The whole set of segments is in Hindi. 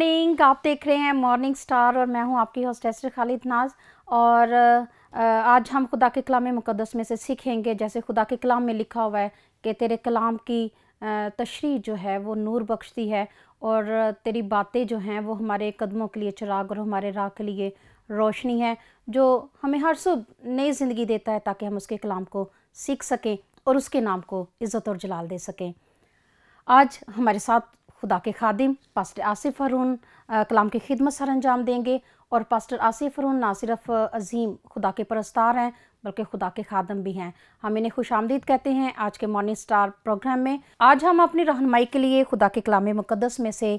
मॉर्निंग आप देख रहे हैं मॉर्निंग स्टार और मैं हूं आपकी हॉस्टेस्टर खालिद नाज और आज हम खुदा के कलाम मुकदस में से सीखेंगे जैसे खुदा के कलाम में लिखा हुआ है कि तेरे कलाम की तशरी जो है वो नूर बख्शती है और तेरी बातें जो हैं वो हमारे कदमों के लिए चिराग और हमारे राह के लिए रोशनी है जो हमें हर सुबह नई ज़िंदगी देता है ताकि हम उसके कलाम को सीख सकें और उसके नाम को इज़्ज़त और जलाल दे सकें आज हमारे साथ खुदा के खादिम पास्टर आसिफ हरून कलाम की खिदमत सर अंजाम देंगे और पास्टर आसिफ हरून ना सिर्फ अजीम खुदा के परस्तार हैं बल्कि खुदा के खादम भी हैं हम इन्हें खुश आमदीद कहते हैं आज के मॉर्निंग स्टार प्रोग्राम में आज हम अपनी रहनमाई के लिए खुदा के कलाम मुकदस में से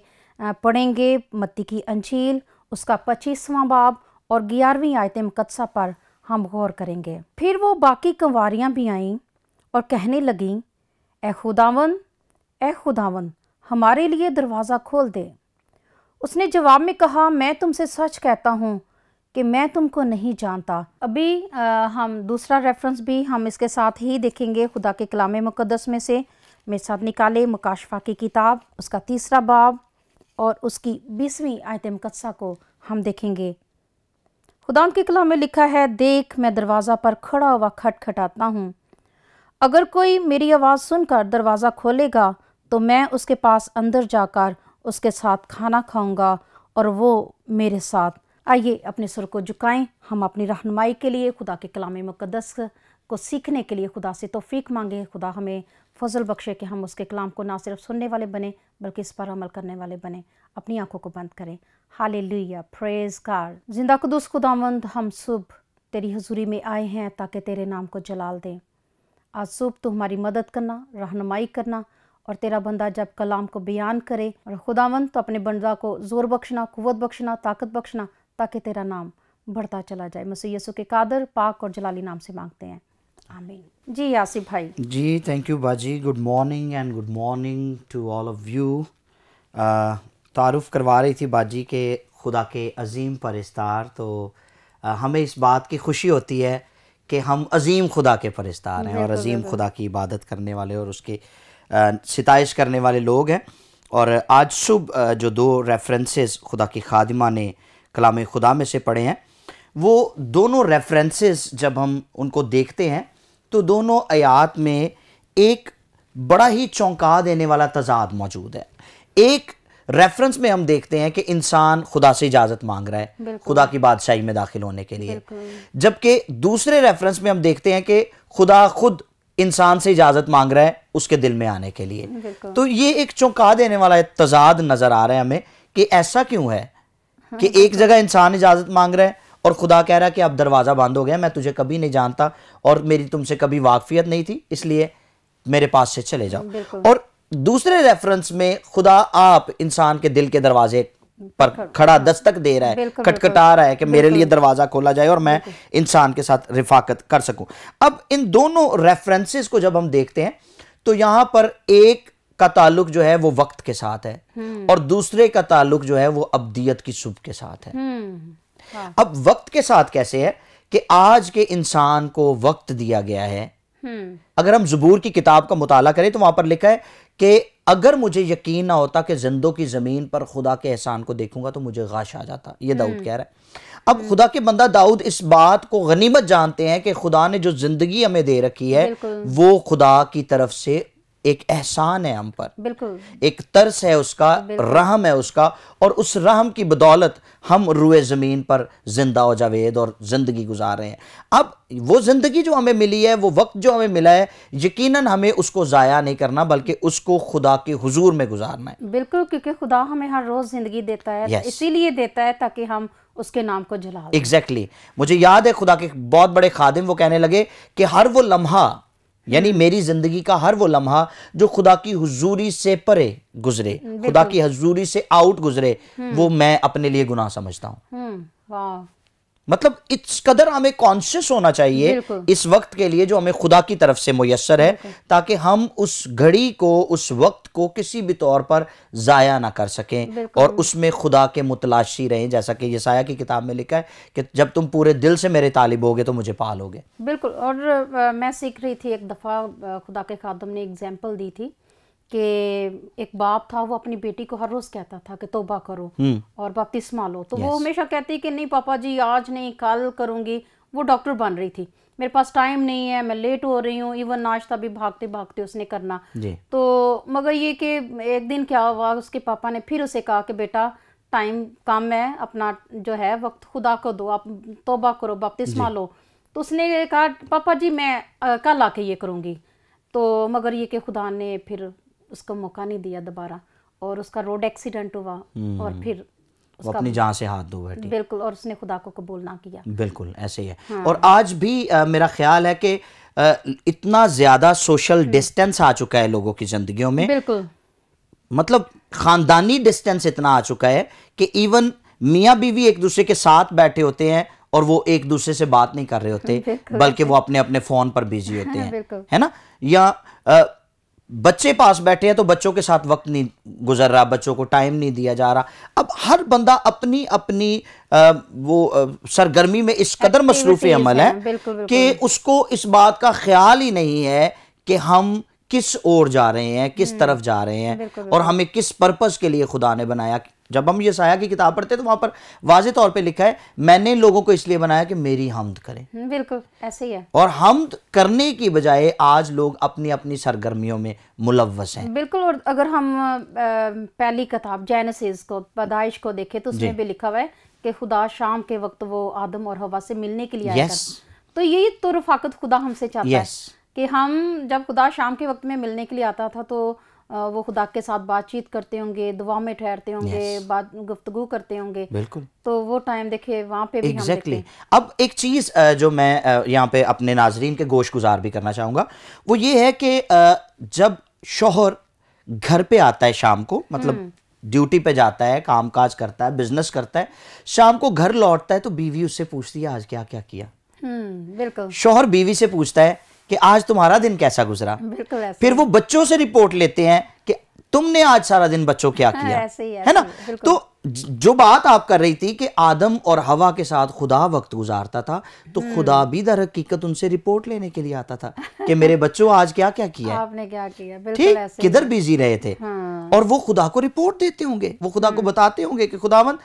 पढ़ेंगे मत्ती की अंजील उसका पच्चीसवां बाब और ग्यारहवीं आयत मुकदसा पर हम गौर करेंगे फिर वो बाकी कंवारियाँ भी आईं और कहने लगीं ए खुदावन ए खुदावन हमारे लिए दरवाज़ा खोल दे उसने जवाब में कहा मैं तुमसे सच कहता हूँ कि मैं तुमको नहीं जानता अभी आ, हम दूसरा रेफरेंस भी हम इसके साथ ही देखेंगे खुदा के कलाम मुकदस में से मेरे साथ निकाले मुकाशफा की किताब उसका तीसरा बाब और उसकी बीसवीं आयत मुकदसा को हम देखेंगे खुदा के कलाम में लिखा है देख मैं दरवाज़ा पर खड़ा हुआ खटखटाता हूँ अगर कोई मेरी आवाज़ सुनकर दरवाज़ा खोलेगा तो मैं उसके पास अंदर जाकर उसके साथ खाना खाऊंगा और वो मेरे साथ आइए अपने सुर को झुकाएं हम अपनी रहनुमाई के लिए खुदा के कलाम मुकदस को सीखने के लिए खुदा से तोफ़ीक मांगे खुदा हमें फजल बख्शे कि हम उसके कलाम को ना सिर्फ सुनने वाले बने बल्कि इस पर अमल करने वाले बने अपनी आंखों को बंद करें हाल लुया फ्रेज़ कार जिंदा कदस खुदावंद हम सुबह तेरी हजूरी में आए हैं ताकि तेरे नाम को जलाल दें आज सुबह तो हमारी मदद करना रहनुमाई करना और तेरा बंदा जब कलाम को बयान करे और खुदावंद तो अपने बंदा को ज़ोर बख्शना कुत बख्शना ताकत बख्शना ताकि तेरा नाम बढ़ता चला जाए मसीह यसु के कादर पाक और जलाली नाम से मांगते हैं आमीन जी आसिफ भाई जी थैंक यू बाजी good morning and good morning to all of you तारुफ करवा रही थी बाजी के खुदा के अजीम परिस्तार तो आ, हमें इस बात की खुशी होती है कि हम अजीम खुदा के परिस्तार हैं और अजीम खुदा की इबादत करने वाले और उसके सितश करने वाले लोग हैं और आज सुबह जो दो रेफरेंसेस खुदा की खादिमा ने कलाम खुदा में से पढ़े हैं वो दोनों रेफरेंसेस जब हम उनको देखते हैं तो दोनों आयात में एक बड़ा ही चौंका देने वाला तजाद मौजूद है एक रेफरेंस में हम देखते हैं कि इंसान खुदा से इजाज़त मांग रहा है खुदा की बादशाही में दाखिल होने के लिए जबकि दूसरे रेफरेंस में हम देखते हैं कि खुदा खुद इंसान से इजाज़त मांग रहा है उसके दिल में आने के लिए तो ये एक चौंका देने वाला तजाद नज़र आ रहा है हमें कि ऐसा क्यों है हाँ, कि एक जगह इंसान इजाज़त मांग रहा है और खुदा कह रहा है कि अब दरवाज़ा बंद हो गया मैं तुझे कभी नहीं जानता और मेरी तुमसे कभी वाकफियत नहीं थी इसलिए मेरे पास से चले जाओ और दूसरे रेफरेंस में खुदा आप इंसान के दिल के दरवाजे पर खड़ा दस्तक दे रहा है खटखटा रहा है कि मेरे लिए दरवाजा खोला जाए और मैं इंसान के साथ रिफाकत कर सकूं अब इन दोनों रेफरेंसेस को जब हम देखते हैं तो यहां पर एक का ताल्लुक जो है वो वक्त के साथ है हम्म। और दूसरे का ताल्लुक जो है वो अब्दियत की सुबह के साथ है हम्म। हाँ। अब वक्त के साथ कैसे है कि आज के इंसान को वक्त दिया गया है हम्म। अगर हम जबूर की किताब का मुताला करें तो वहां पर लिखा है कि अगर मुझे यकीन ना होता कि जिंदों की ज़मीन पर खुदा के एहसान को देखूंगा तो मुझे गाश आ जाता ये दाऊद हम्म। कह रहा है अब खुदा के बंदा दाऊद इस बात को गनीमत जानते हैं कि खुदा ने जो ज़िंदगी हमें दे रखी है वो खुदा की तरफ से एक एहसान है हम पर बिल्कुल एक तरस है उसका रहम है उसका और उस रहम की बदौलत हम रुए ज़मीन पर ज़िंदा और जावेद और ज़िंदगी गुजार रहे हैं अब वो ज़िंदगी जो हमें मिली है वो वक्त जो हमें मिला है यकीनन हमें उसको ज़ाया नहीं करना बल्कि उसको खुदा के हुजूर में गुजारना है बिल्कुल क्योंकि खुदा हमें हर रोज़ ज़िंदगी देता है yes. इसीलिए देता है ताकि हम उसके नाम को जला एग्जैक्टली exactly. मुझे याद है खुदा के बहुत बड़े खादिम वो कहने लगे कि हर वो लम्हा यानी हम्म। मेरी ज़िंदगी का हर वो लम्हा जो खुदा की हजूरी से परे गुजरे खुदा की हजूरी से आउट गुजरे हम्म। वो मैं अपने लिए गुनाह समझता हूँ हम्म। मतलब इस कदर हमें कॉन्शियस होना चाहिए इस वक्त के लिए जो हमें खुदा की तरफ से मैसर है ताकि हम उस घड़ी को उस वक्त को किसी भी तौर पर ज़ाया ना कर सकें और उसमें खुदा के मुतलाशी रहें जैसा कि यसाया की किताब में लिखा है कि जब तुम पूरे दिल से मेरे तालिब होगे तो मुझे पालोगे बिल्कुल और मैं सीख रही थी एक दफ़ा खुदा के खादम ने एग्जाम्पल दी थी कि एक बाप था वो अपनी बेटी को हर रोज कहता था कि तोबा करो हम्म। और बपतिस्मा लो तो yes. वो हमेशा कहती कि नहीं पापा जी आज नहीं कल करूँगी वो डॉक्टर बन रही थी मेरे पास टाइम नहीं है मैं लेट हो रही हूँ इवन नाश्ता भी भागते भागते उसने करना तो मगर ये कि एक दिन क्या हुआ उसके पापा ने फिर उसे कहा कि बेटा टाइम कम है अपना जो है वक्त खुदा को दो आप तोबा करो बपतिस्मा लो तो उसने कहा पापा जी मैं कल आके ये करूँगी तो मगर ये कि खुदा ने फिर उसको मौका नहीं दिया दोबारा और उसका रोड एक्सीडेंट हुआ हम्म। और फिर वो अपनी जान से हाथ धो बैठी बिल्कुल और उसने खुदा को कबूल ना किया बिल्कुल ऐसे ही है हाँ। और आज भी आ, मेरा ख्याल है कि इतना ज़्यादा सोशल डिस्टेंस आ चुका है लोगों की ज़िंदगियों में बिल्कुल मतलब ख़ानदानी डिस्टेंस इतना आ चुका है कि इवन मियाँ बीवी एक दूसरे के साथ बैठे होते हैं और वो एक दूसरे से बात नहीं कर रहे होते बल्कि वो अपने अपने फ़ोन पर बिजी होते हाँ, हैं है ना या बच्चे पास बैठे हैं तो बच्चों के साथ वक्त नहीं गुजर रहा बच्चों को टाइम नहीं दिया जा रहा अब हर बंदा अपनी अपनी आ, वो आ, सरगर्मी में इस कदर मसरूफ़ अमल है, बिल्कुल, बिल्कुल। कि उसको इस बात का ख्याल ही नहीं है कि हम किस ओर जा रहे हैं किस हम्म, तरफ जा रहे हैं और हमें किस पर्पज़ के लिए खुदा ने बनाया जब हम ये साया की किताब पढ़ते हैं तो वहां पर वाज तौर पर लिखा है मैंने लोगों को इसलिए बनाया कि मेरी हमद करें हम्म, बिल्कुल ऐसे ही है और हमद करने की बजाय आज लोग अपनी अपनी सरगर्मियों में मुलवस हैं बिल्कुल और अगर हम पहली किताब जैनसिस को पैदाइश को देखे तो उसमें भी लिखा हुआ है कि खुदा शाम के वक्त वो आदम और हवा से मिलने के लिए आया yes. तो यही तो रफाकत खुदा हमसे चाहता yes. है कि हम जब खुदा शाम के वक्त में मिलने के लिए आता था तो वो खुदा के साथ बातचीत करते होंगे दुआ में ठहरते होंगे yes. बात गुफ्तगु करते होंगे बिल्कुल तो वो टाइम देखे वहाँ पे भी exactly. हम अब एक चीज़ जो मैं यहाँ पे अपने नाजरीन के गोश गुजार भी करना चाहूंगा वो ये है कि जब शोहर घर पे आता है शाम को मतलब हम्म। ड्यूटी पे जाता है काम काज करता है बिजनेस करता है शाम को घर लौटता है तो बीवी उससे पूछती है आज क्या क्या किया हम्म, बिल्कुल शोहर बीवी से पूछता है कि आज तुम्हारा दिन कैसा गुजरा बिल्कुल फिर वो बच्चों से रिपोर्ट लेते हैं कि तुमने आज सारा दिन बच्चों क्या हाँ, किया हाँ, ऐसे ही, ऐसे है ना तो जो बात आप कर रही थी कि आदम और हवा के साथ खुदा वक्त गुजारता था तो हम्म। खुदा भी दर हकीकत उनसे रिपोर्ट लेने के लिए आता था कि मेरे बच्चों आज क्या क्या किया आपने क्या किया ठीक किधर बिजी रहे थे हाँ। और वो खुदा को रिपोर्ट देते होंगे वो खुदा को हम्म। बताते होंगे कि खुदावन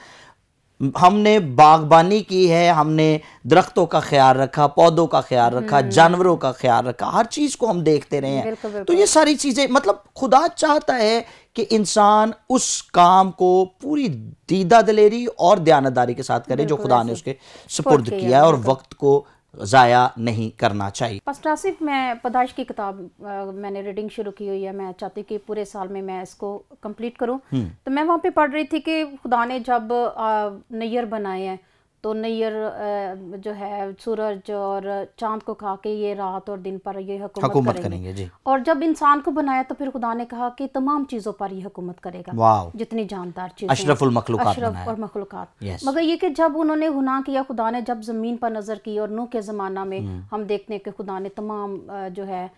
हमने बागबानी की है हमने दरख्तों का ख्याल रखा पौधों का ख्याल रखा हम्म। जानवरों का ख्याल रखा हर चीज़ को हम देखते रहे हैं तो ये सारी चीज़ें मतलब खुदा चाहता है कि इंसान उस काम को पूरी दीदा दलेरी और दयानदारी के साथ करे जो खुदा ने उसके सुपुर्द किया है और वक्त को ज़ाया नहीं करना चाहिए पास्टर आसिफ मैं पदाइश की किताब मैंने रीडिंग शुरू की हुई है मैं चाहती हूँ कि पूरे साल में मैं इसको कंप्लीट करूँ हम्म। तो मैं वहाँ पे पढ़ रही थी कि खुदा ने जब नैयर बनाए हैं तो नैयर जो है सूरज और चांद को खा के ये रात और दिन पर ये हकुमत करेंगे, करेंगे जी। और जब इंसान को बनाया तो फिर खुदा ने कहा कि तमाम चीज़ों पर ये हकुमत करेगा जितनी जानदार चीज़ें अशरफ और मखलूक मगर ये कि जब उन्होंने गुना किया खुदा ने जब ज़मीन पर नज़र की और नूह के ज़माना में हम्म। हम देखते हैं कि खुदा ने तमाम जो है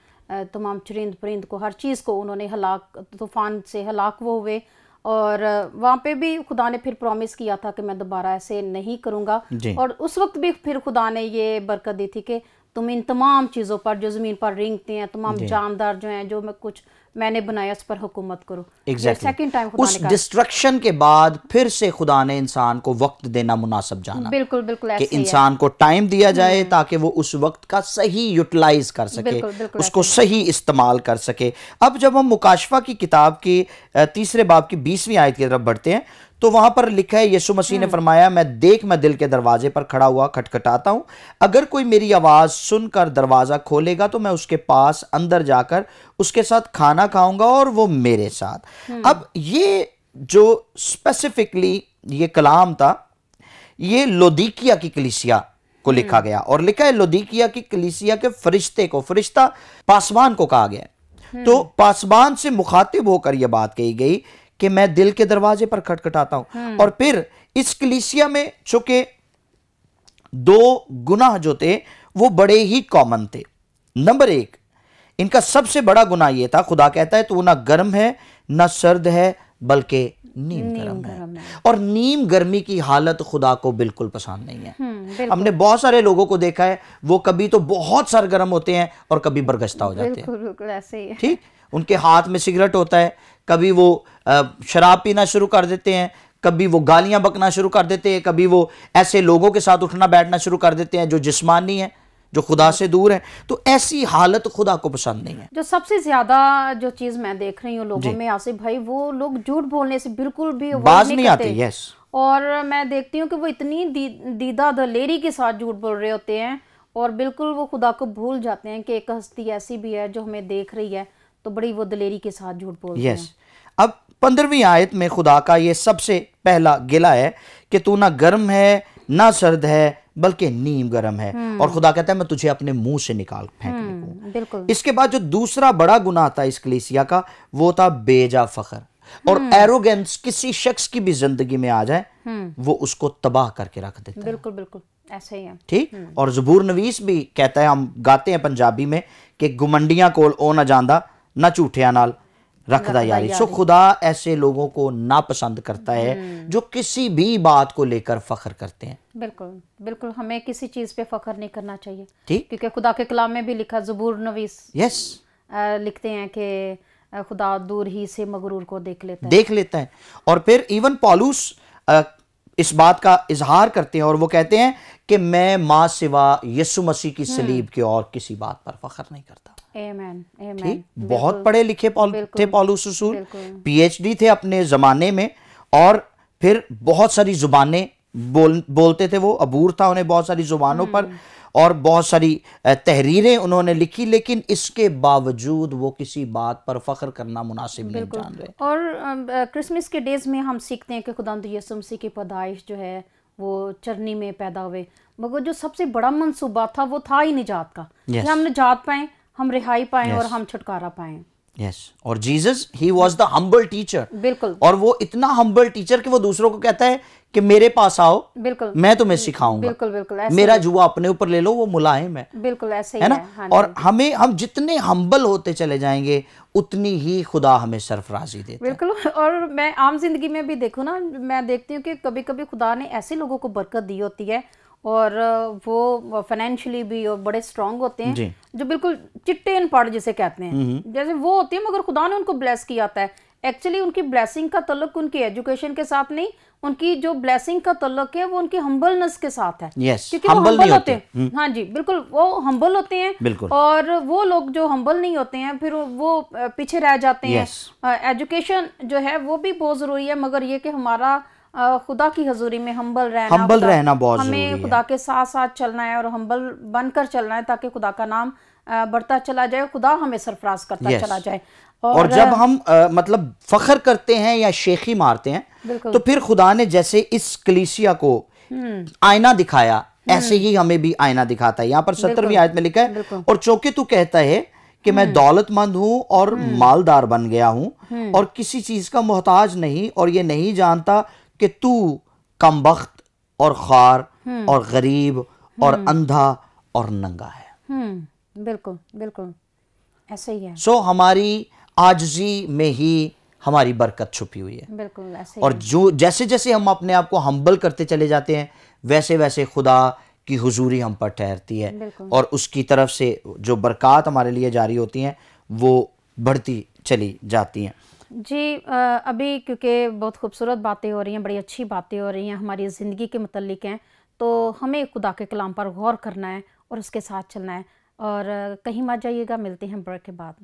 तमाम चुरिंद परिंद को हर चीज़ को उन्होंने हलाक तूफ़ान से हलाक वो हुए और वहाँ पे भी खुदा ने फिर प्रॉमिस किया था कि मैं दोबारा ऐसे नहीं करूँगा और उस वक्त भी फिर खुदा ने ये बरकत दी थी कि तुम इन तमाम चीज़ों पर जो ज़मीन पर रिंगते हैं तमाम जानदार जो हैं जो मैं कुछ मैंने बनाया उस पर हुकूमत करो exactly. टाइम उस डिस्ट्रक्शन के बाद फिर से खुदा ने इंसान को वक्त देना मुनासिब जाना बिल्कुल बिल्कुल कि इंसान को टाइम दिया जाए हम्म। ताकि वो उस वक्त का सही यूटिलाइज कर सके बिल्कुल, बिल्कुल उसको सही इस्तेमाल कर सके अब जब हम मुकाशफा की किताब की तीसरे बाब की बीसवीं आयत की तरफ बढ़ते हैं तो वहां पर लिखा है यीशु मसीह ने हम्म। फरमाया मैं देख मैं दिल के दरवाजे पर खड़ा हुआ खटखटाता हूं अगर कोई मेरी आवाज सुनकर दरवाजा खोलेगा तो मैं उसके पास अंदर जाकर उसके साथ खाना खाऊंगा और वो मेरे साथ हम्म। अब ये जो स्पेसिफिकली ये कलाम था ये लोदिकिया की कलिसिया को लिखा हम्म। गया और लिखा है लोदिकिया की कलिसिया के फरिश्ते को फरिश्ता पासवान को कहा गया तो पासवान से मुखातिब होकर यह बात कही गई कि मैं दिल के दरवाजे पर खटखटाता हूं हम्म। और फिर इस कलिसिया में चूंकि दो गुनाह जो थे वो बड़े ही कॉमन थे नंबर एक इनका सबसे बड़ा गुना ये था खुदा कहता है तो वो ना गर्म है ना सर्द है बल्कि नीम, नीम गर्म, गर्म है और नीम गर्मी की हालत खुदा को बिल्कुल पसंद नहीं है हम्म, हमने बहुत सारे लोगों को देखा है वो कभी तो बहुत सरगर्म होते हैं और कभी बरगश्ता हो जाते हैं ठीक उनके हाथ में सिगरेट होता है कभी वो शराब पीना शुरू कर देते हैं कभी वो गालियां बकना शुरू कर देते हैं कभी वो ऐसे लोगों के साथ उठना बैठना शुरू कर देते हैं जो जिस्मानी है जो खुदा से दूर है तो ऐसी हालत खुदा को पसंद नहीं है जो सबसे ज्यादा जो चीज मैं देख रही हूँ लोगों में आसिफ भाई वो लोग झूठ बोलने से बिल्कुल भी बाज नहीं, नहीं आते यस और मैं देखती हूँ कि वो इतनी दी, दीदा दलेरी के साथ झूठ बोल रहे होते हैं और बिल्कुल वो खुदा को भूल जाते हैं कि एक हस्ती ऐसी भी है जो हमें देख रही है तो बड़ी वो दलेरी के साथ झूठ बोलते हैं पंद्रहवीं आयत में खुदा का ये सबसे पहला गिला है कि तू ना गर्म है ना सर्द है बल्कि नीम गर्म है हम्म। और खुदा कहता है मैं तुझे अपने मुंह से निकाल फेंक हम्म, इसके बाद जो दूसरा बड़ा गुनाह था इस कलेसिया का वो था बेजा फखर और हम्म। एरोगेंस किसी शख्स की भी जिंदगी में आ जाए वो उसको तबाह करके रख देता बिल्कुल बिल्कुल ऐसा ही है ठीक और जबूर नवीस भी कहता है हम गाते हैं पंजाबी में कि गुमंडियां कोल ओ ना जांदा ना झूठिया नाल रखदा यारी सो खुदा ऐसे लोगों को नापसंद करता है हम्म। जो किसी भी बात को लेकर फख्र करते हैं बिल्कुल बिल्कुल हमें किसी चीज़ पे फख्र नहीं करना चाहिए ठीक क्योंकि खुदा के कलाम में भी लिखा जबूर नवीस यस लिखते हैं कि खुदा दूर ही से मगरूर को देख लेता है देख लेता है और फिर इवन पॉलूस इस बात का इजहार करते हैं और वो कहते हैं कि मैं माँ सिवा यसु मसीह की हम्म। सलीब के और किसी बात पर फख्र नहीं करता ठीक बहुत पढ़े लिखे पौल, थे पॉलूस रसूल पीएचडी थे अपने ज़माने में और फिर बहुत सारी ज़ुबानें बोल बोलते थे वो अबूर था उन्हें बहुत सारी ज़ुबानों पर हम्म। और बहुत सारी तहरीरें उन्होंने लिखी लेकिन इसके बावजूद वो किसी बात पर फख्र करना मुनासिब नहीं जान रहे और क्रिसमस के डेज में हम सीखते हैं कि खुदा यसुमसी की पैदाइश जो है वो चरनी में पैदा हुए मगर जो सबसे बड़ा मंसूबा था वो था ही निजात का yes. कि हम निजात पाएँ हम रिहाई पाए yes. और हम छुटकारा पाए yes. और Jesus he was the humble teacher बिल्कुल और वो इतना हम्बल टीचर कि वो दूसरों को कहता है कि मेरे पास आओ बिल्कुल मैं तुम्हें सिखाऊंगा बिल्कुल बिल्कुल ऐसे मेरा जुआ अपने ऊपर ले लो वो मुलायम है बिल्कुल ऐसे है ना है, हाँ और हाँ हमें हम जितने हम्बल होते चले जाएंगे उतनी ही खुदा हमें सरफराजी देते बिल्कुल और मैं आम जिंदगी में भी देखू ना मैं देखती हूँ कि कभी कभी खुदा ने ऐसे लोगों को बरकत दी होती है और वो फाइनेंशियली भी और बड़े स्ट्रांग होते हैं जो बिल्कुल चिट्टे इन पढ़ जिसे कहते हैं जैसे वो होते हैं मगर खुदा ने उनको ब्लेस किया होता है एक्चुअली उनकी ब्लेसिंग का तल्लक उनकी एजुकेशन के साथ नहीं उनकी जो ब्लेसिंग का तल्लक है वो उनकी हम्बलनेस के साथ है yes, क्योंकि वो हम्बल होते हैं हम्म। हाँ जी बिल्कुल वो हम्बल होते हैं और वो लोग जो हम्बल नहीं होते हैं फिर वो पीछे रह जाते yes. हैं एजुकेशन जो है वो भी बहुत ज़रूरी है मगर ये कि हमारा खुदा की हजूरी में हम्बल रहना हम्बल रहना बहुत हमें खुदा के साथ साथ चलना है और हम्बल बनकर चलना है ताकि खुदा का नाम बढ़ता चला जाए खुदा हमें सरफराज करता चला जाए और, और जब हम आ, मतलब फखर करते हैं या शेखी मारते हैं तो फिर खुदा ने जैसे इस कलीसिया को हम्म। आईना दिखाया हम्म। ऐसे ही हमें भी आईना दिखाता है यहाँ पर सत्रहवीं आयत में लिखा है और चौके तू कहता है कि मैं हम्म। दौलतमंद हूँ और मालदार बन गया हूँ और किसी चीज का मोहताज नहीं और ये नहीं जानता कि तू कम वक्त और खार हम्म। और गरीब और हम्म। अंधा और नंगा है हम्म, बिल्कुल बिल्कुल ऐसे ही है सो so, हमारी आजजी में ही हमारी बरकत छुपी हुई है बिल्कुल ऐसे और जो जैसे जैसे हम अपने आप को हम्बल करते चले जाते हैं वैसे वैसे खुदा की हुजूरी हम पर ठहरती है और उसकी तरफ से जो बरकत हमारे लिए जारी होती हैं वो बढ़ती चली जाती हैं जी अभी क्योंकि बहुत खूबसूरत बातें हो रही हैं बड़ी अच्छी बातें हो रही हैं हमारी ज़िंदगी के मतलब हैं तो हमें खुदा के कलाम पर गौर करना है और उसके साथ चलना है और कहीं मत जाइएगा मिलते हैं ब्रेक के बाद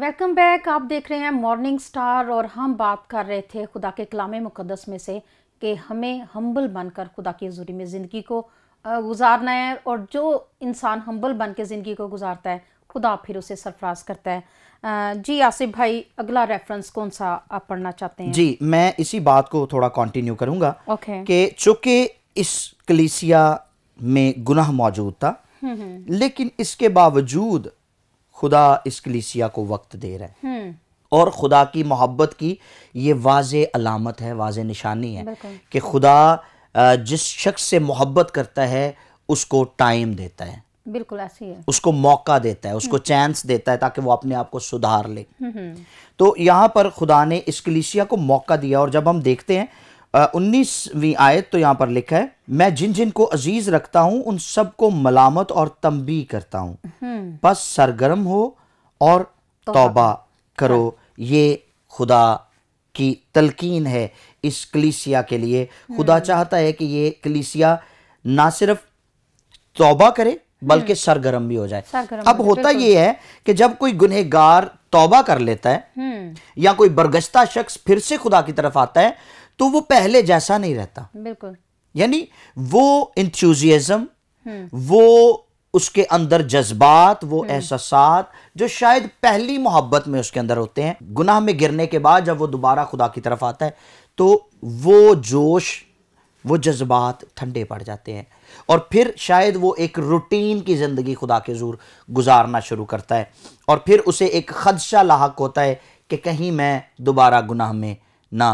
वेलकम बैक आप देख रहे हैं मॉर्निंग स्टार और हम बात कर रहे थे खुदा के कलाम मुकदस में से कि हमें हम्बल बनकर खुदा की हजूरी में ज़िंदगी को गुजारना है और जो इंसान हम्बल बन के ज़िंदगी को गुजारता है खुदा फिर उसे सरफराज करता है जी आसिफ भाई अगला रेफरेंस कौन सा आप पढ़ना चाहते हैं जी मैं इसी बात को थोड़ा कंटिन्यू करूंगा okay. कि चूंकि इस कलीसिया में गुनाह मौजूद था हम्म, हम्म। लेकिन इसके बावजूद खुदा इस कलीसिया को वक्त दे रहा है हम्म। और खुदा की मोहब्बत की ये वाज अलामत है वाज निशानी है कि खुदा जिस शख्स से मोहब्बत करता है उसको टाइम देता है बिल्कुल ही है उसको मौका देता है उसको चांस हम्म। देता है ताकि वो अपने आप को सुधार ले हम्म, हम्म। तो यहाँ पर खुदा ने इस कलिसिया को मौका दिया और जब हम देखते हैं उन्नीसवीं आयत तो यहाँ पर लिखा है मैं जिन जिन को अजीज रखता हूँ उन सबको मलामत और तंबी करता हूँ बस सरगर्म हो और तौबा करो ये खुदा की तलकीन है इस कलीसिया के लिए हम्म। खुदा चाहता है कि ये कलीसिया ना सिर्फ तौबा करे बल्कि हम्म। सरगर्म भी हो जाए अब होता ये है कि जब कोई गुनहगार तौबा कर लेता है हम्म। या कोई बरगश्ता शख्स फिर से खुदा की तरफ आता है तो वो पहले जैसा नहीं रहता बिल्कुल यानी वो इंथ्यूजियाज्म वो उसके अंदर जज्बात वो एहसास जो शायद पहली मोहब्बत में उसके अंदर होते हैं गुनाह में गिरने के बाद जब वो दोबारा खुदा की तरफ आता है तो वो जोश वो जज्बात ठंडे पड़ जाते हैं और फिर शायद वो एक रूटीन की ज़िंदगी खुदा के ज़ूर गुजारना शुरू करता है और फिर उसे एक खदशा लाक होता है कि कहीं मैं दोबारा गुनाह में ना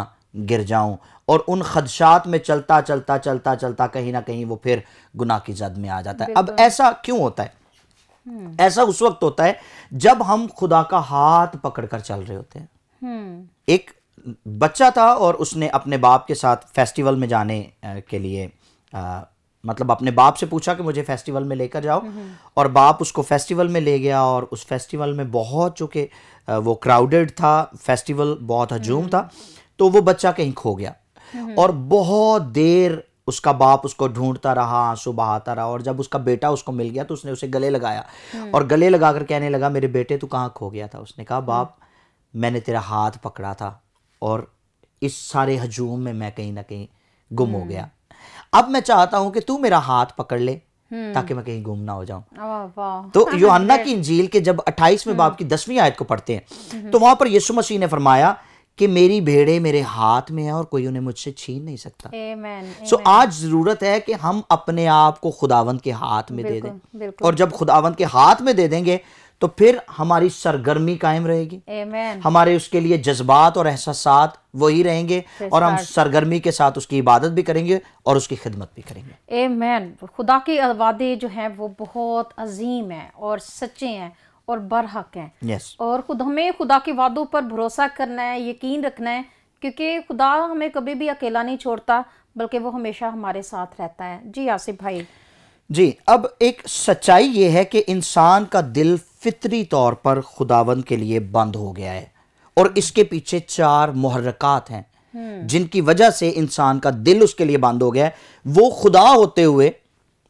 गिर जाऊं और उन खदशात में चलता चलता चलता चलता कहीं ना कहीं वो फिर गुनाह की जद में आ जाता है अब ऐसा क्यों होता है हम्म। ऐसा उस वक्त होता है जब हम खुदा का हाथ पकड़ कर चल रहे होते हैं हम्म। एक बच्चा था और उसने अपने बाप के साथ फेस्टिवल में जाने के लिए आ, मतलब अपने बाप से पूछा कि मुझे फेस्टिवल में लेकर जाओ हम्म, हम्म। और बाप उसको फेस्टिवल में ले गया और उस फेस्टिवल में बहुत चूँकि वो क्राउडेड था फेस्टिवल बहुत हजूम हम्म। था तो वो बच्चा कहीं खो गया और बहुत देर उसका बाप उसको ढूंढता रहा आंसू बहाता रहा और जब उसका बेटा उसको मिल गया तो उसने उसे गले लगाया और गले लगाकर कहने लगा मेरे बेटे तू कहाँ खो गया था उसने कहा बाप मैंने तेरा हाथ पकड़ा था और इस सारे हजूम में मैं कहीं ना कहीं गुम हो हम्म। गया अब मैं चाहता हूं कि तू मेरा हाथ पकड़ ले हम्म। ताकि मैं कहीं गुम ना हो जाऊं तो योहन्ना की इंजील के जब 28वें हम्म। बाप की 10वीं आयत को पढ़ते हैं तो वहां पर यीशु मसीह ने फरमाया कि मेरी भेड़े मेरे हाथ में है और कोई उन्हें मुझसे छीन नहीं सकता सो so, आज जरूरत है कि हम अपने आप को खुदावंत के हाथ में दे दें और जब खुदावंत के हाथ में दे देंगे तो फिर हमारी सरगर्मी कायम रहेगी Amen. हमारे उसके लिए जज्बात और एहसास वही रहेंगे और हम सरगर्मी के साथ उसकी इबादत भी करेंगे और उसकी खिदमत भी करेंगे ए मैन खुदा के वादे जो हैं वो बहुत अजीम हैं और सच्चे हैं और बरहक हैं yes. और खुद हमें खुदा के वादों पर भरोसा करना है यकीन रखना है क्योंकि खुदा हमें कभी भी अकेला नहीं छोड़ता बल्कि वो हमेशा हमारे साथ रहता है जी आसिफ भाई जी अब एक सच्चाई ये है कि इंसान का दिल फितरी तौर पर खुदावन के लिए बंद हो गया है और इसके पीछे चार मुहरक हैं हम्म। जिनकी वजह से इंसान का दिल उसके लिए बंद हो गया है वो खुदा होते हुए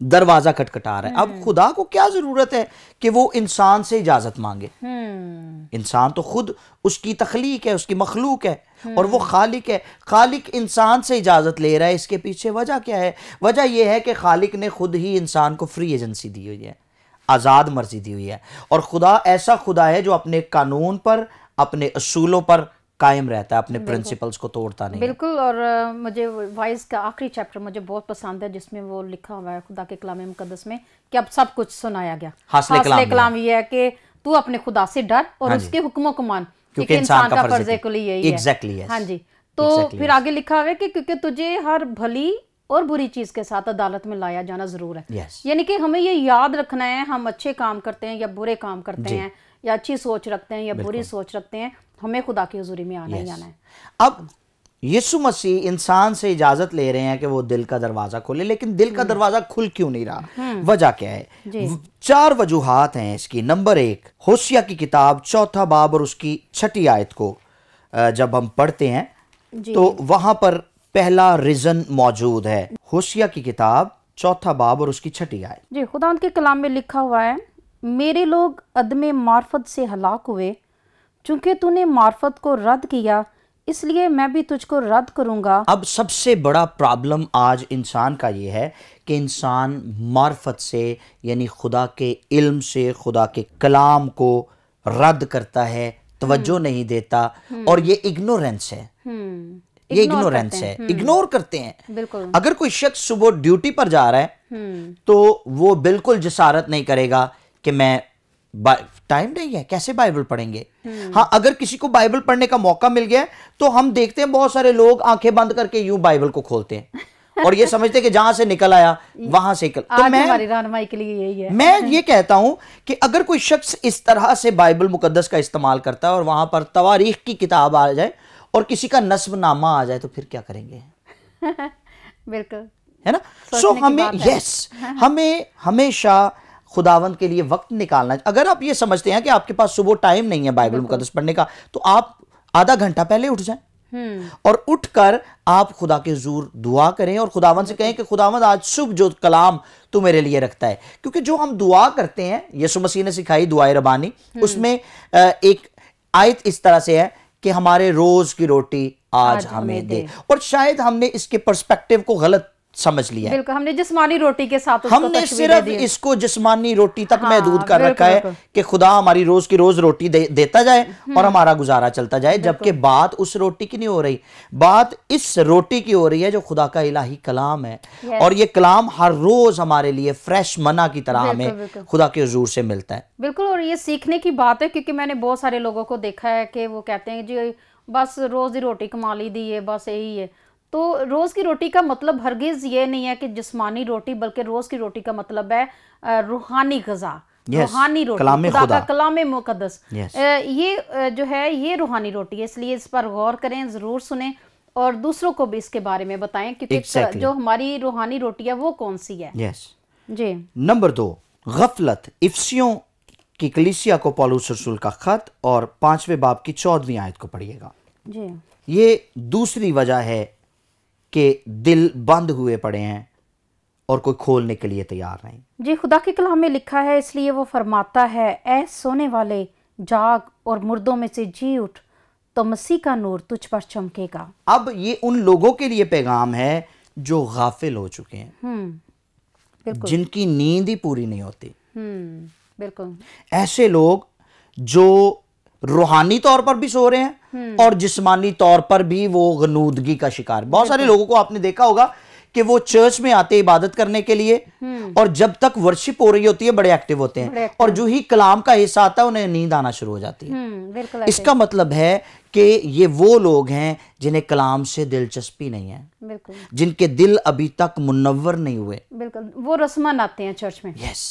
दरवाजा खटखटा रहा है अब हम्म। खुदा को क्या जरूरत है कि वो इंसान से इजाजत मांगे हम्म। इंसान तो खुद उसकी तख्लीक है उसकी मखलूक है हम्म। और वो खालिक है खालिक इंसान से इजाजत ले रहा है इसके पीछे वजह क्या है वजह यह है कि खालिक ने खुद ही इंसान को फ्री एजेंसी दी हुई है आज़ाद मर्जी दी हुई है और खुदा ऐसा खुदा है जो अपने कानून पर अपने असूलों पर कायम रहता है अपने प्रिंसिपल्स को तोड़ता नहीं बिल्कुल और आ, मुझे वाइज का आखिरी चैप्टर मुझे बहुत पसंद है जिसमें वो लिखा हुआ है खुदा के कलाम मुकदस में कि अब सब कुछ सुनाया गया हासले, हासले कलाम, कलाम ये है कि तू अपने खुदा से डर और हाँ उसके हुक्मों को मान क्योंकि इंसान का फर्ज यही है हाँ जी तो फिर आगे लिखा हुआ है कि क्योंकि तुझे हर भली और बुरी चीज के साथ अदालत में लाया जाना जरूर है यानी कि हमें ये याद रखना है हम अच्छे काम करते हैं या बुरे काम करते हैं या अच्छी सोच रखते हैं या बुरी सोच रखते हैं हमें खुदा की हजूरी में आना yes. ही आना है अब यीशु मसीह इंसान से इजाजत ले रहे हैं कि वो दिल का दरवाजा खोले लेकिन दिल का हम्म। दरवाजा खुल क्यों नहीं रहा हम्म। वजह क्या है चार वजूहत हैं इसकी नंबर एक होशिया की किताब चौथा बाब और उसकी छठी आयत को जब हम पढ़ते हैं तो वहां पर पहला रीजन मौजूद है होशिया की किताब चौथा बाब और उसकी छठी आयत जी खुदा के कलाम में लिखा हुआ है मेरे लोग अदम मार्फत से हलाक हुए चूंकि तूने मार्फत को रद्द किया इसलिए मैं भी तुझको रद्द करूंगा अब सबसे बड़ा प्रॉब्लम आज इंसान का ये है कि इंसान मार्फत से यानी खुदा के इल्म से खुदा के कलाम को रद्द करता है तवज्जो नहीं देता हम्म। और ये इग्नोरेंस है हम्म। ये इग्नोरेंस है इग्नोर करते हैं हम्म। अगर कोई शख्स सुबह ड्यूटी पर जा रहा है तो वो बिल्कुल जसारत नहीं करेगा कि मैं टाइम नहीं है कैसे बाइबल पढ़ेंगे हाँ अगर किसी को बाइबल पढ़ने का मौका मिल गया तो हम देखते हैं बहुत सारे लोग आंखें बंद करके यू बाइबल को खोलते हैं और ये समझते कि जहां से निकल आया वहां से निकल तो मैं रहनुमाई के लिए यही है मैं ये कहता हूं कि अगर कोई शख्स इस तरह से बाइबल मुकदस का इस्तेमाल करता है और वहां पर तवारीख की किताब आ जाए और किसी का नस्ब नामा आ जाए तो फिर क्या करेंगे बिल्कुल है ना सो so, हमें यस हमें हमेशा खुदावंद के लिए वक्त निकालना अगर आप ये समझते हैं कि आपके पास सुबह टाइम नहीं है बाइबल मुकदस पढ़ने का तो आप आधा घंटा पहले उठ जाए हम्म। और उठकर आप खुदा के जूर दुआ करें और खुदावन से कहें कि खुदावन आज शुभ जो कलाम तू मेरे लिए रखता है क्योंकि जो हम दुआ करते हैं यीशु मसीह ने सिखाई दुआए रबानी हम्म। उसमें एक आयत इस तरह से है कि हमारे रोज की रोटी आज, आज हमें दे।, दे और शायद हमने इसके पर्सपेक्टिव को गलत समझ लिया बिल्कुल हमने जिस्मानी रोटी के साथ हमने सिर्फ इसको जिस्मानी रोटी तक हाँ, महदूद कर रखा है कि खुदा हमारी रोज की रोज रोटी दे, देता जाए हम्म। और हमारा गुजारा चलता जाए जबकि बात उस रोटी की नहीं हो रही बात इस रोटी की हो रही है जो खुदा का इलाही कलाम है और ये कलाम हर रोज हमारे लिए फ्रेश मना की तरह हमें खुदा के हजूर से मिलता है बिल्कुल और ये सीखने की बात है क्योंकि मैंने बहुत सारे लोगों को देखा है कि वो कहते हैं जी बस रोज ही रोटी कमा ली दी है बस यही है तो रोज़ की रोटी का मतलब हरगिज़ ये नहीं है कि जिसमानी रोटी बल्कि रोज़ की रोटी का मतलब है रूहानी गज़ा yes, रूहानी रोटी खुदा, का कलाम मुकदस yes. ये जो है ये रूहानी रोटी है इसलिए इस पर गौर करें ज़रूर सुने और दूसरों को भी इसके बारे में बताएं क्योंकि exactly. जो हमारी रूहानी रोटी है वो कौन सी है yes. जी नंबर दो गफलत इफ्सियों की कलिसिया को पॉलूस रसूल का ख़त और पांचवें बाप की चौदहवीं आयत को पढ़िएगा जी ये दूसरी वजह है के दिल बंद हुए पड़े हैं और कोई खोलने के लिए तैयार नहीं जी खुदा के कलाम में लिखा है इसलिए वो फरमाता है ऐ सोने वाले जाग और मुर्दों में से जी उठ तो मसीह का नूर तुझ पर चमकेगा अब ये उन लोगों के लिए पैगाम है जो गाफिल हो चुके हैं हम्म, जिनकी नींद ही पूरी नहीं होती हम्म, बिल्कुल ऐसे लोग जो रूहानी तौर पर भी सो रहे हैं हम्म। और जिस्मानी तौर पर भी वो गनूदगी का शिकार बहुत सारे लोगों को आपने देखा होगा कि वो चर्च में आते इबादत करने के लिए हम्म। और जब तक वर्शिप हो रही होती है बड़े एक्टिव होते हैं एक्टिव। और जो ही कलाम का हिस्सा आता है उन्हें नींद आना शुरू हो जाती है हम्म, इसका मतलब है कि ये वो लोग हैं जिन्हें कलाम से दिलचस्पी नहीं है जिनके दिल अभी तक मुनवर नहीं हुए बिल्कुल वो रस्मन आते हैं चर्च में यस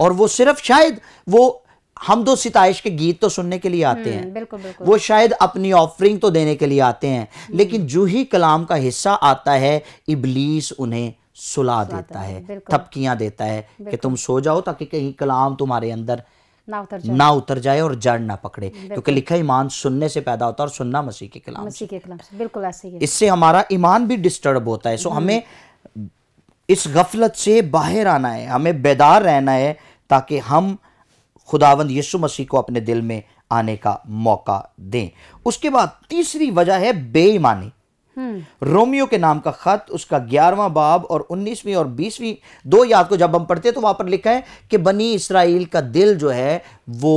और वो सिर्फ शायद वो हम दो सिताइश के गीत तो सुनने के लिए आते हम्म, हैं बिल्कुल, बिल्कुल। वो शायद अपनी ऑफरिंग तो देने के लिए आते हैं हम्म। लेकिन जो ही कलाम का हिस्सा आता है इबलीस उन्हें सुला देता है थपकियां देता है कि तुम सो जाओ ताकि कहीं कलाम तुम्हारे अंदर ना उतर जाए ना उतर जाए और जड़ ना पकड़े क्योंकि लिखा ईमान सुनने से पैदा होता है और सुनना मसीह के कलाम मसीह के कलाम बिल्कुल ऐसे ही इससे हमारा ईमान भी डिस्टर्ब होता है सो हम्म। हमें इस गफलत से बाहर आना है हमें बेदार रहना है ताकि हम खुदावंद यीशु मसीह को अपने दिल में आने का मौका दें उसके बाद तीसरी वजह है बेईमानी हम्म। रोमियो के नाम का खत उसका ग्यारहवां बाब और उन्नीसवीं और बीसवीं दो याद को जब हम पढ़ते हैं तो वहां पर लिखा है कि बनी इसराइल का दिल जो है वो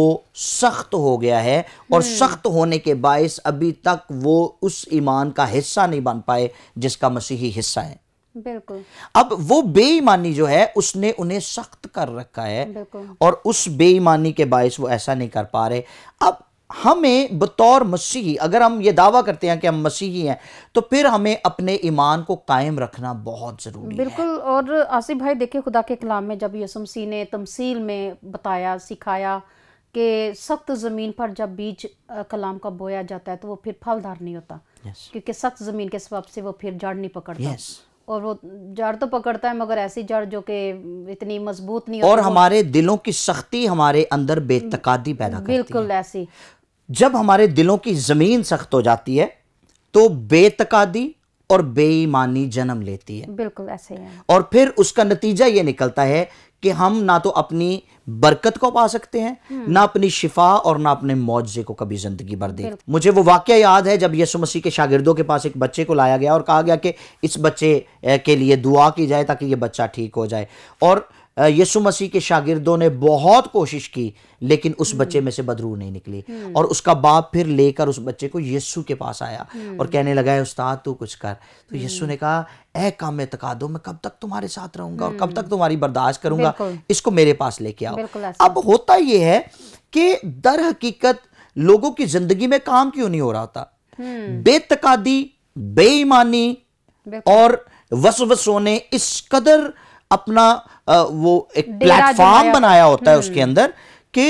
सख्त हो गया है और हम्म। सख्त होने के बायस अभी तक वो उस ईमान का हिस्सा नहीं बन पाए जिसका मसीही हिस्सा है बिल्कुल अब वो बेईमानी जो है उसने उन्हें सख्त कर रखा है और उस बेईमानी के बायस वो ऐसा नहीं कर पा रहे अब हमें बतौर मसीही अगर हम ये दावा करते हैं कि हम मसीही हैं तो फिर हमें अपने ईमान को कायम रखना बहुत ज़रूरी बिल्कुल है। और आसिफ भाई देखिए खुदा के कलाम में जब यसमसी ने तमसील में बताया सिखाया कि सख्त ज़मीन पर जब बीज कलाम का बोया जाता है तो वो फिर फलदार नहीं होता yes. क्योंकि सख्त ज़मीन के सबब से वो फिर जड़ नहीं पकड़ता yes. और वो जड़ तो पकड़ता है मगर ऐसी जड़ जो कि इतनी मजबूत नहीं और हमारे दिलों की सख्ती हमारे अंदर बेतकादी पैदा करती बिल्कुल ऐसी जब हमारे दिलों की ज़मीन सख्त हो जाती है तो बेतकादी और बेईमानी जन्म लेती है बिल्कुल ऐसे ही है और फिर उसका नतीजा ये निकलता है कि हम ना तो अपनी बरकत को पा सकते हैं हम्म। ना अपनी शिफा और ना अपने मुआवजे को कभी ज़िंदगी भर दे मुझे वो वाक्य याद है जब यसु मसीह के शागिर्दों के पास एक बच्चे को लाया गया और कहा गया कि इस बच्चे के लिए दुआ की जाए ताकि ये बच्चा ठीक हो जाए और यसु मसीह के शागिर्दों ने बहुत कोशिश की लेकिन उस बच्चे हम्म। में से बदरू नहीं निकली हम्म। और उसका बाप फिर लेकर उस बच्चे को यस्सु के पास आया हम्म। और कहने लगा है उस्ताद तू कुछ कर तो यस्सु ने कहा ऐ काम में तका दो मैं कब तक तुम्हारे साथ रहूंगा और कब तक तुम्हारी बर्दाश्त करूंगा इसको मेरे पास लेके आओ अब होता यह है कि दर हकीकत लोगों की जिंदगी में काम क्यों नहीं हो रहा था बेतकादी बेईमानी और वसवसों ने इस कदर अपना वो एक प्लेटफॉर्म बनाया होता है हम्म। उसके अंदर कि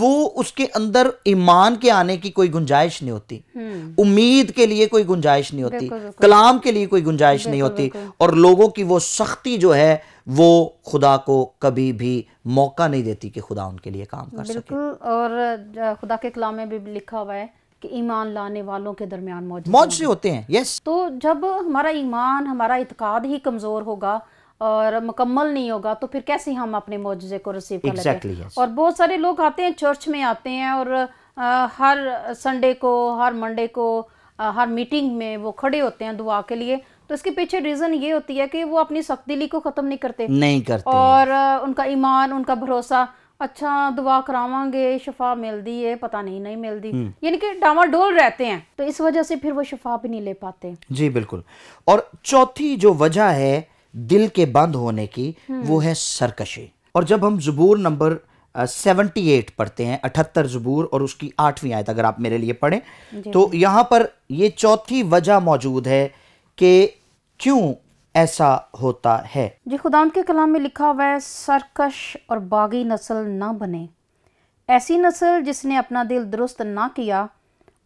वो उसके अंदर ईमान के आने की कोई गुंजाइश नहीं होती हम्म। उम्मीद के लिए कोई गुंजाइश नहीं होती कलाम के लिए कोई गुंजाइश नहीं होती और लोगों की वो सख्ती जो है वो खुदा को कभी भी मौका नहीं देती कि खुदा उनके लिए काम कर सके। और खुदा के कलाम में भी लिखा हुआ है कि ईमान लाने वालों के दरमियान मौजूद मौजूद होते हैं यस तो जब हमारा ईमान हमारा इतकाद ही कमज़ोर होगा और मुकम्मल नहीं होगा तो फिर कैसे हम अपने मुआजे को रिसीव कर exactly, लेते हैं yes. और बहुत सारे लोग आते हैं चर्च में आते हैं और आ, हर संडे को हर मंडे को आ, हर मीटिंग में वो खड़े होते हैं दुआ के लिए तो इसके पीछे रीज़न ये होती है कि वो अपनी सख्तीली को ख़त्म नहीं करते नहीं करते और आ, उनका ईमान उनका भरोसा अच्छा दुआ करावांगे शफा मिलती है पता नहीं नहीं मिलती हम्म। यानी कि डामाडोल रहते हैं तो इस वजह से फिर वो शफा भी नहीं ले पाते जी बिल्कुल और चौथी जो वजह है दिल के बंद होने की वो हम्म। है सरकशी और जब हम जबूर नंबर सेवेंटी एट पढ़ते हैं अठहत्तर जबूर और उसकी आठवीं आयत अगर आप मेरे लिए पढ़ें तो यहाँ पर ये चौथी वजह मौजूद है कि क्यों ऐसा होता है जी खुदा के कलाम में लिखा हुआ है सरकश और बागी नस्ल ना बने ऐसी नस्ल जिसने अपना दिल दुरुस्त ना किया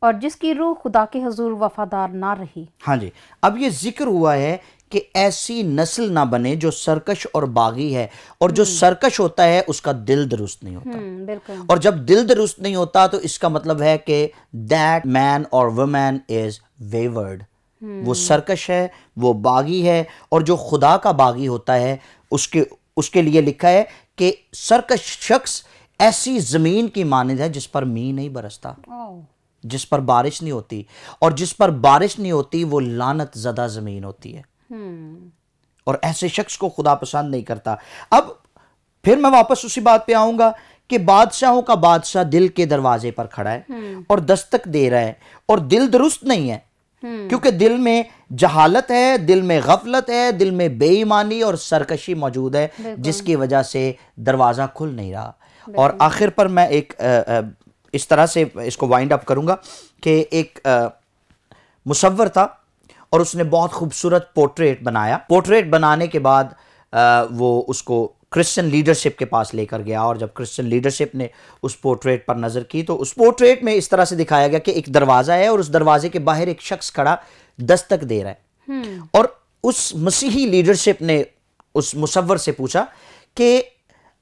और जिसकी रूह खुदा के हजूर वफादार ना रही हाँ जी अब ये जिक्र हुआ है कि ऐसी नस्ल ना बने जो सरकश और बागी है और जो हम्म। सरकश होता है उसका दिल दुरुस्त नहीं होता हम्म, और जब दिल दुरुस्त नहीं होता तो इसका मतलब है कि दैट मैन और वुमेन इज वेवर्ड वो हम्म। सरकश है वो बागी है और जो खुदा का बागी होता है उसके उसके लिए लिखा है कि सरकश शख्स ऐसी ज़मीन की मानद है जिस पर मी नहीं बरसता जिस पर बारिश नहीं होती और जिस पर बारिश नहीं होती वो लानत ज़दा ज़मीन होती है हम्म। और ऐसे शख्स को खुदा पसंद नहीं करता अब फिर मैं वापस उसी बात पे आऊंगा कि बादशाहों का बादशाह दिल के दरवाजे पर खड़ा है हम्म। और दस्तक दे रहा है और दिल दुरुस्त नहीं है हम्म। क्योंकि दिल में जहालत है दिल में गफलत है दिल में बेईमानी और सरकशी मौजूद है जिसकी वजह से दरवाज़ा खुल नहीं रहा और आखिर पर मैं एक आ, आ, इस तरह से इसको वाइंड अप करूंगा कि एक मुसवर था और उसने बहुत खूबसूरत पोर्ट्रेट बनाया पोर्ट्रेट बनाने के बाद आ, वो उसको क्रिश्चियन लीडरशिप के पास लेकर गया और जब क्रिश्चियन लीडरशिप ने उस पोर्ट्रेट पर नज़र की तो उस पोर्ट्रेट में इस तरह से दिखाया गया कि एक दरवाज़ा है और उस दरवाजे के बाहर एक शख्स खड़ा दस्तक दे रहा है हम्म। और उस मसीही लीडरशिप ने उस मुसवर से पूछा कि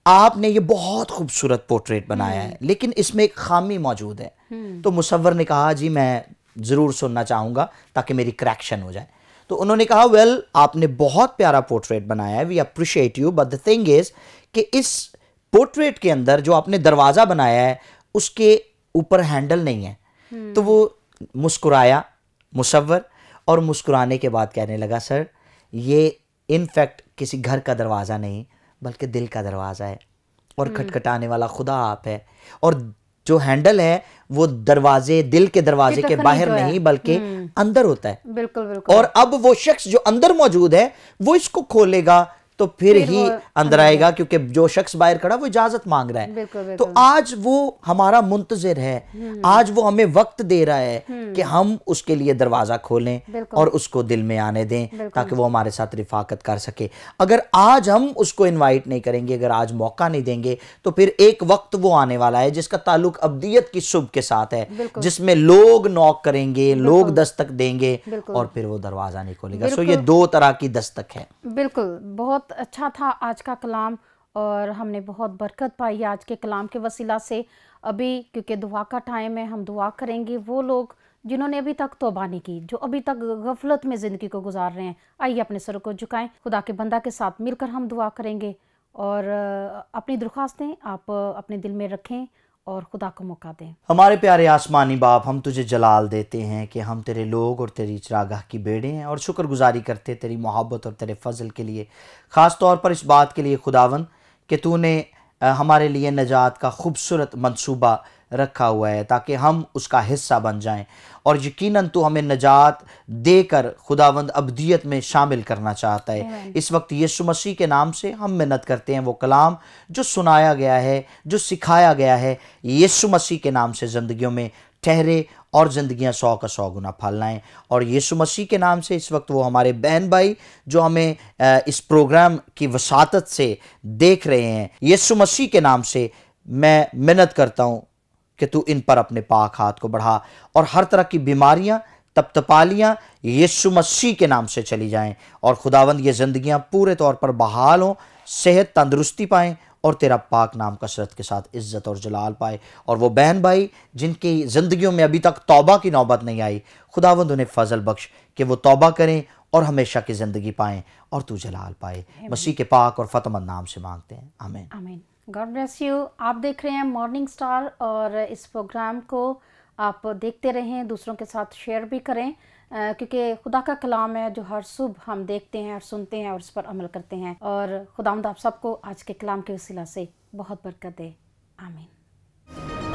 आपने ये बहुत खूबसूरत पोर्ट्रेट बनाया है हम्म। लेकिन इसमें एक खामी मौजूद है हम्म। तो मुसवर ने कहा जी मैं ज़रूर सुनना चाहूँगा ताकि मेरी करेक्शन हो जाए तो उन्होंने कहा वेल well, आपने बहुत प्यारा पोर्ट्रेट बनाया है we appreciate you but the thing is कि इस पोर्ट्रेट के अंदर जो आपने दरवाज़ा बनाया है उसके ऊपर हैंडल नहीं है hmm. तो वो मुस्कुराया मुसवर और मुस्कुराने के बाद कहने लगा सर ये इनफैक्ट किसी घर का दरवाज़ा नहीं बल्कि दिल का दरवाज़ा है और हम्म। खटखटाने वाला खुदा आप है और जो हैंडल है वो दरवाजे दिल के दरवाजे के बाहर तो नहीं बल्कि हम्म। अंदर होता है बिल्कुल बिल्कुल और अब वो शख्स जो अंदर मौजूद है वो इसको खोलेगा तो फिर, फिर ही अंदर आएगा क्योंकि जो शख्स बाहर खड़ा वो इजाजत मांग रहा है बिल्कुल, तो बिल्कुल। तो आज वो हमारा मुंतजर है हम्म। आज वो हमें वक्त दे रहा है हम्म। कि हम उसके लिए दरवाज़ा खोलें और उसको दिल में आने दें ताकि वो हमारे साथ रिफाकत कर सके अगर आज हम उसको इन्वाइट नहीं करेंगे अगर आज मौका नहीं देंगे तो फिर एक वक्त वो आने वाला है जिसका ताल्लुक अबियत की सुबह के साथ है जिसमें लोग नॉक करेंगे लोग दस्तक देंगे और फिर वो दरवाज़ा नहीं खोलेगा सो ये दो तरह की दस्तक है बिल्कुल बहुत बहुत अच्छा था आज का कलाम और हमने बहुत बरकत पाई आज के कलाम के वसीला से अभी क्योंकि दुआ का टाइम है हम दुआ करेंगे वो लोग जिन्होंने अभी तक तोबा नहीं की जो अभी तक गफलत में ज़िंदगी को गुजार रहे हैं आइए अपने सरों को झुकाएं खुदा के बंदा के साथ मिलकर हम दुआ करेंगे और अपनी दरख्वास्तें आप अपने दिल में रखें और खुदा को मौका दें हमारे प्यारे आसमानी बाप हम तुझे जलाल देते हैं कि हम तेरे लोग और तेरी चरागाह की बेड़े हैं और शुक्रगुजारी करते तेरी मोहब्बत और तेरे फजल के लिए ख़ास तौर पर इस बात के लिए खुदावन कि तूने हमारे लिए नजात का खूबसूरत मनसूबा रखा हुआ है ताकि हम उसका हिस्सा बन जाएं और यकीनन तो हमें नजात देकर खुदावंद अबदियत में शामिल करना चाहता है इस वक्त यीशु मसीह के नाम से हम मिन्नत करते हैं वो कलाम जो सुनाया गया है जो सिखाया गया है यीशु मसीह के नाम से ज़िंदगियों में ठहरे और ज़िंदियाँ सौ का सौ गुना फल लाएं और यीशु मसीह के नाम से इस वक्त वो हमारे बहन भाई जो हमें इस प्रोग्राम की वसात से देख रहे हैं यीशु मसीह के नाम से मैं मिन्नत करता हूँ कि तू इन पर अपने पाक हाथ को बढ़ा और हर तरह की बीमारियां तपतपालियां यीशु मसीह के नाम से चली जाएं और खुदावंद ये ज़िंदियाँ पूरे तौर पर बहाल हों सेहत तंदुरुस्ती पाएँ और तेरा पाक नाम कसरत के साथ इज़्ज़त और जलाल पाए और वो बहन भाई जिनकी ज़िंदगियों में अभी तक तौबा की नौबत नहीं आई खुदावंद उन्हें फजल बख्श कि वो तौबा करें और हमेशा की ज़िंदगी पाएँ और तू जलाल पाए मसीह के पाक और फतमंद नाम से मांगते हैं आमीन आमीन गॉड ब्लेस यू आप देख रहे हैं मॉर्निंग स्टार और इस प्रोग्राम को आप देखते रहें दूसरों के साथ शेयर भी करें क्योंकि खुदा का कलाम है जो हर सुबह हम देखते हैं और सुनते हैं और उस पर अमल करते हैं और खुदा आप सबको आज के कलाम के वसीला से बहुत बरकत दे आमीन